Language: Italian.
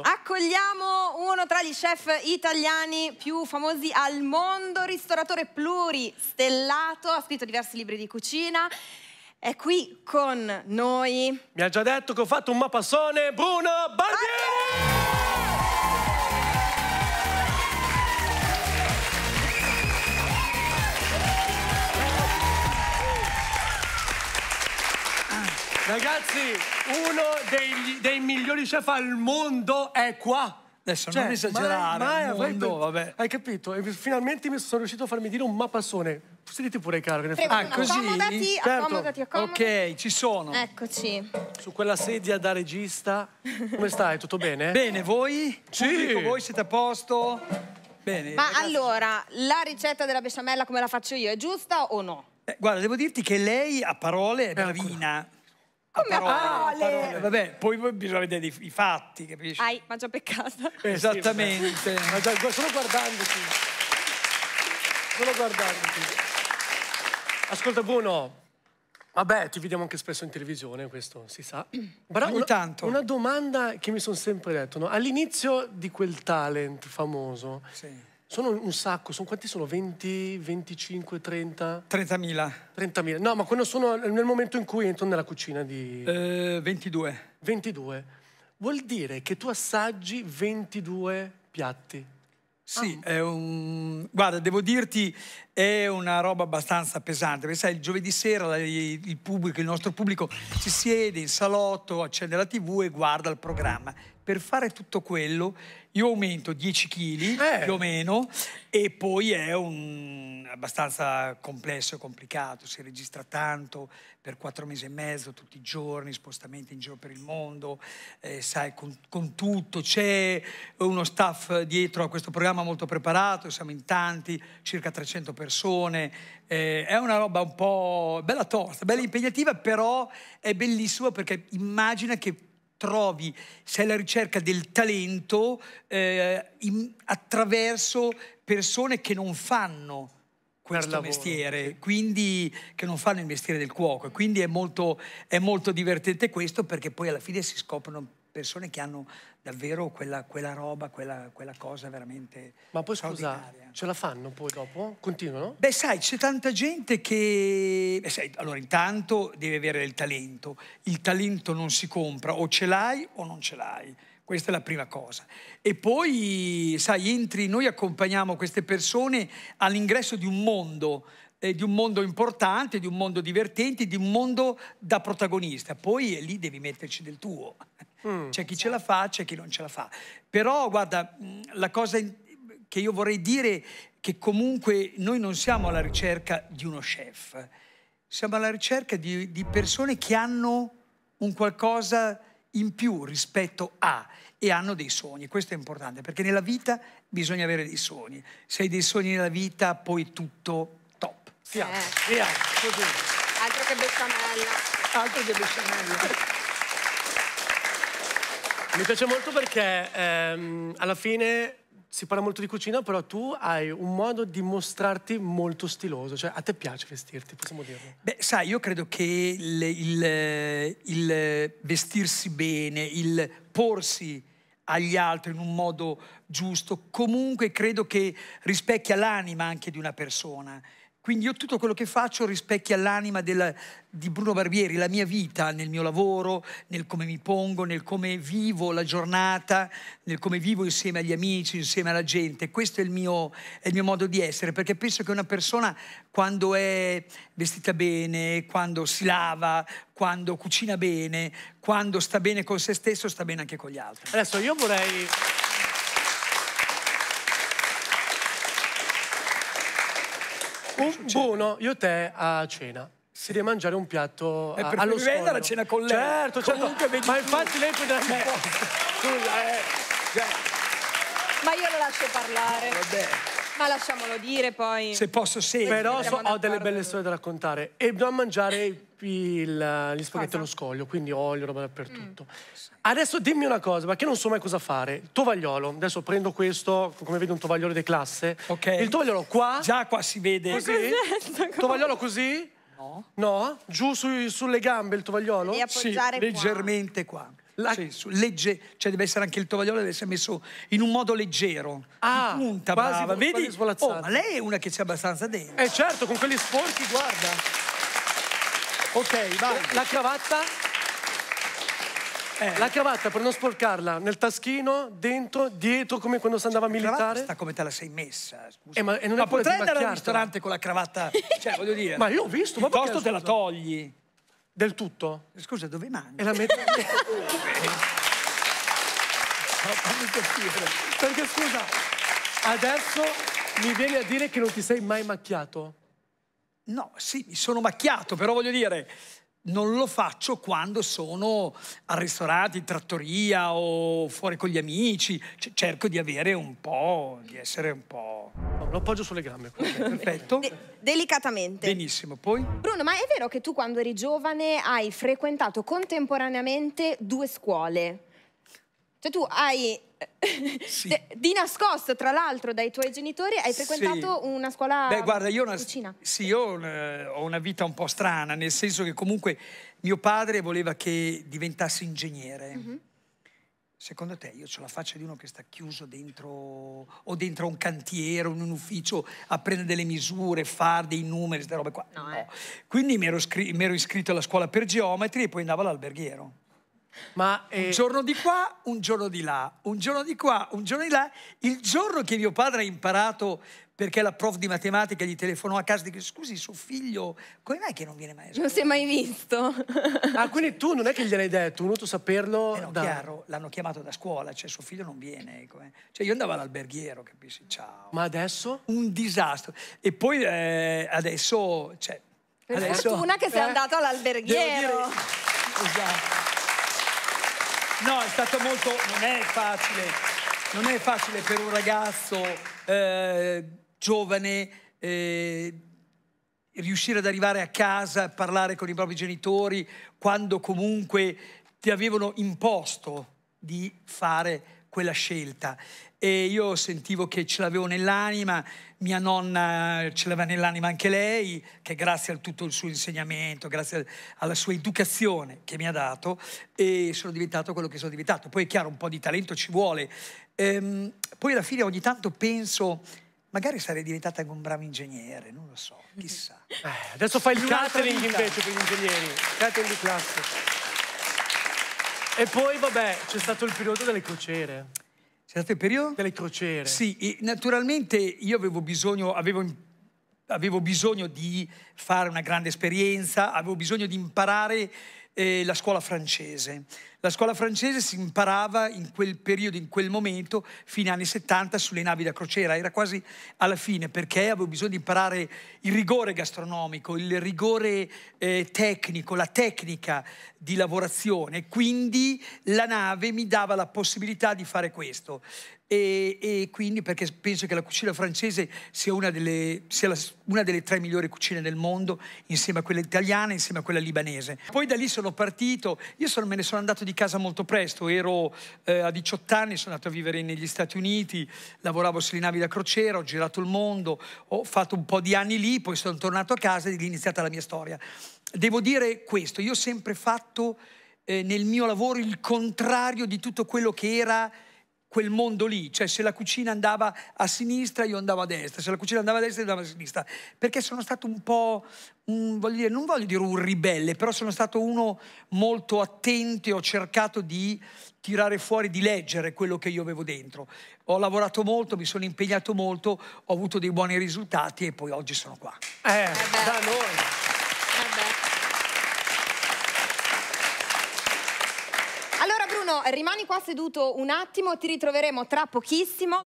perfetto. Accogliamo uno tra gli chef italiani più famosi al mondo, ristoratore pluristellato, ha scritto diversi libri di cucina. È qui con noi. Mi ha già detto che ho fatto un mappassone, Bruno Barbieri! Ragazzi, uno dei, dei migliori chef al mondo è qua. Adesso cioè, non esagerare, mai, mai mondo, vabbè. Hai capito? finalmente mi sono riuscito a farmi dire un mappassone. Sediti pure caro. Che ne Prego, ah, così? Accomodati, certo. accomodati, accomodati. Ok, ci sono. Eccoci. Su quella sedia da regista. Come stai? Tutto bene? Bene, voi? Sì. Pubblico, voi siete a posto? Bene. Ma ragazzi. allora, la ricetta della besciamella come la faccio io è giusta o no? Eh, guarda, devo dirti che lei a parole è bravina. Eccola. Come parole, parole. Eh, vabbè, poi, bisogna vedere i, fatti, capisci? Hai, già peccata. Eh, Esattamente. solo guardandoti. Solo guardandoti. Ascolta, Bruno. Vabbè, ti vediamo anche spesso in televisione, questo si sa. Però Ogni una, tanto. Una domanda che mi sono sempre detto, no? all'inizio di quel talent famoso, sì sono un sacco, sono, quanti sono? 20, 25, 30? 30.000. 30.000, no, ma quando sono nel momento in cui entro nella cucina di... Eh, 22. 22. Vuol dire che tu assaggi 22 piatti. Sì, ah. è un... guarda, devo dirti, è una roba abbastanza pesante, perché sai, il giovedì sera il, pubblico, il nostro pubblico si siede in salotto, accende la tv e guarda il programma per fare tutto quello io aumento 10 kg eh. più o meno e poi è un, abbastanza complesso e complicato, si registra tanto per quattro mesi e mezzo, tutti i giorni, spostamenti in giro per il mondo, eh, sai, con, con tutto, c'è uno staff dietro a questo programma molto preparato, siamo in tanti, circa 300 persone, eh, è una roba un po' bella tosta, bella impegnativa, però è bellissima perché immagina che trovi, sei alla ricerca del talento eh, in, attraverso persone che non fanno questo mestiere, sì. quindi che non fanno il mestiere del cuoco. Quindi è molto, è molto divertente questo perché poi alla fine si scoprono persone che hanno davvero quella, quella roba, quella, quella, cosa veramente. Ma poi scusa, ce la fanno poi dopo? Continuano? Beh, sai, c'è tanta gente che. Beh, sai, allora, intanto devi avere il talento. Il talento non si compra, o ce l'hai o non ce l'hai. Questa è la prima cosa. E poi, sai, entri, noi accompagniamo queste persone all'ingresso di un mondo, eh, di un mondo importante, di un mondo divertente, di un mondo da protagonista. Poi lì devi metterci del tuo. Mm. c'è chi ce la fa, c'è chi non ce la fa. Però guarda, mm, la cosa che io vorrei dire è che comunque noi non siamo alla ricerca di uno chef, siamo alla ricerca di, di persone che hanno un qualcosa in più rispetto a e hanno dei sogni, questo è importante perché nella vita bisogna avere dei sogni, se hai dei sogni nella vita poi tutto top. Via, eh. via, così. Altro che besciamella. Altro che besciamella. Mi piace molto perché ehm, alla fine si parla molto di cucina, però tu hai un modo di mostrarti molto stiloso, cioè a te piace vestirti, possiamo dirlo. Beh, sai, io credo che il, il, il vestirsi bene, il porsi agli altri in un modo giusto, comunque credo che rispecchia l'anima anche di una persona. Quindi io tutto quello che faccio rispecchia l'anima della, di Bruno Barbieri, la mia vita nel mio lavoro, nel come mi pongo, nel come vivo la giornata, nel come vivo insieme agli amici, insieme alla gente. Questo è il mio, è il mio modo di essere, perché penso che una persona quando è vestita bene, quando si lava, quando cucina bene, quando sta bene con se stesso, sta bene anche con gli altri. Adesso io vorrei... Bu buono, io te a cena si deve mangiare un piatto eh, allo scoglio. la cena con lei. Certo, certo. Comunque certo. Ma infatti lei potrebbe... Eh, scusa, eh. Ma io lo lascio parlare. Vabbè. Ma lasciamolo dire poi. Se posso, sì. Però so, ho delle belle storie da raccontare. E da mangiare il, gli spaghetti allo scoglio, quindi olio, roba dappertutto. Mm. Adesso dimmi una cosa, perché non so mai cosa fare. Il tovagliolo, adesso prendo questo, come vedi un tovagliolo di classe. Ok. Il tovagliolo qua. Già qua si vede. Così. Il tovagliolo così. No. No? Giù su, sulle gambe il tovagliolo? Sì, qua. leggermente qua. La... Cioè, su, legge... cioè, deve essere anche il tovagliolo deve essere messo in un modo leggero. Ah, punta, quasi, brava. Vedi? oh, ma lei è una che c'è abbastanza dentro. Eh certo, con quelli sporchi, guarda. Ok, vai. La cravatta? Eh. La cravatta per non sporcarla nel taschino, dentro, dietro, come quando si andava a militare. Ma come te la sei messa? Scusa. Eh, ma, eh, non ma potrei andare al ristorante con la cravatta? cioè, voglio dire. Ma io ho visto, ma piuttosto perché, te la togli. Del tutto? Scusa, dove mangi? E la metto. metti. perché scusa, adesso mi vieni a dire che non ti sei mai macchiato? No, sì, mi sono macchiato, però voglio dire, non lo faccio quando sono al ristorante, in trattoria o fuori con gli amici. C cerco di avere un po', di essere un po'. Oh, lo appoggio sulle gambe. Perfetto. De delicatamente. Benissimo, poi. Bruno, ma è vero che tu quando eri giovane hai frequentato contemporaneamente due scuole? Cioè tu hai sì. Eh, di nascosto, tra l'altro, dai tuoi genitori, hai frequentato sì. una scuola Beh, guarda, io una, cucina. Sì, io ho una, ho una vita un po' strana, nel senso che comunque mio padre voleva che diventassi ingegnere. Mm -hmm. Secondo te io ho la faccia di uno che sta chiuso dentro o dentro un cantiere, in un ufficio a prendere delle misure, fare dei numeri, queste robe qua? No. no. Eh. Quindi mi ero, mi ero iscritto alla scuola per geometri e poi andavo all'alberghiero. Ma eh... un giorno di qua, un giorno di là, un giorno di qua, un giorno di là. Il giorno che mio padre ha imparato perché la prof di matematica gli telefonò a casa e disse scusi suo figlio come mai che non viene mai a scuola? Non si è mai visto. ah quindi tu non è che gliel'hai detto, è venuto a saperlo eh no, da... chiaro, l'hanno chiamato da scuola, cioè suo figlio non viene. Come... Ecco, eh. Cioè io andavo all'alberghiero, capisci? Ciao. Ma adesso? Un disastro. E poi eh, adesso... Cioè, per adesso... fortuna che sei eh, andato all'alberghiero. Esatto. No, è stato molto... non è facile, non è facile per un ragazzo eh, giovane eh, riuscire ad arrivare a casa, parlare con i propri genitori, quando comunque ti avevano imposto di fare quella scelta e io sentivo che ce l'avevo nell'anima, mia nonna ce l'aveva nell'anima anche lei, che grazie a tutto il suo insegnamento, grazie alla sua educazione che mi ha dato, sono diventato quello che sono diventato. Poi è chiaro, un po' di talento ci vuole. Ehm, poi alla fine ogni tanto penso, magari sarei diventata anche un bravo ingegnere, non lo so, chissà. Eh, adesso fai il catering invece per gli ingegneri. Catering di classe. E poi, vabbè, c'è stato il periodo delle crociere. C'è stato il periodo? Delle crociere. Sì, naturalmente io avevo bisogno, avevo avevo bisogno di fare una grande esperienza, avevo bisogno di imparare eh, la scuola francese. La scuola francese si imparava in quel periodo, in quel momento, fino agli anni 70 sulle navi da crociera, era quasi alla fine perché avevo bisogno di imparare il rigore gastronomico, il rigore eh, tecnico, la tecnica di lavorazione, quindi la nave mi dava la possibilità di fare questo e, e, quindi perché penso che la cucina francese sia, una delle, sia la, una delle, tre migliori cucine del mondo, insieme a quella italiana, insieme a quella libanese. Poi da lì sono partito, io sono, me ne sono andato di casa molto presto, ero eh, a 18 anni, sono andato a vivere negli Stati Uniti, lavoravo sulle navi da crociera, ho girato il mondo, ho fatto un po' di anni lì, poi sono tornato a casa ed è iniziata la mia storia. Devo dire questo, io ho sempre fatto eh, nel mio lavoro il contrario di tutto quello che era quel mondo lì, cioè se la cucina andava a sinistra io andavo a destra, se la cucina andava a destra io andavo a sinistra, perché sono stato un po', un, mm, voglio dire, non voglio dire un ribelle, però sono stato uno molto attento e ho cercato di tirare fuori, di leggere quello che io avevo dentro. Ho lavorato molto, mi sono impegnato molto, ho avuto dei buoni risultati e poi oggi sono qua. Eh, da noi. rimani qua seduto un attimo, ti ritroveremo tra pochissimo.